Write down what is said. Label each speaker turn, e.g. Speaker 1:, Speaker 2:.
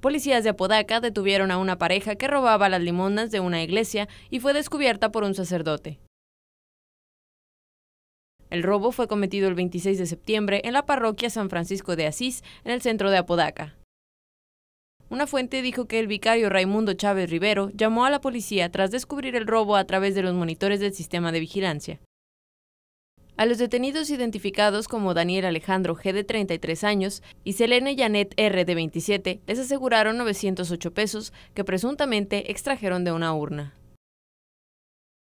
Speaker 1: Policías de Apodaca detuvieron a una pareja que robaba las limonas de una iglesia y fue descubierta por un sacerdote. El robo fue cometido el 26 de septiembre en la parroquia San Francisco de Asís, en el centro de Apodaca. Una fuente dijo que el vicario Raimundo Chávez Rivero llamó a la policía tras descubrir el robo a través de los monitores del sistema de vigilancia. A los detenidos identificados como Daniel Alejandro G de 33 años y Selene Janet R de 27 les aseguraron 908 pesos que presuntamente extrajeron de una urna.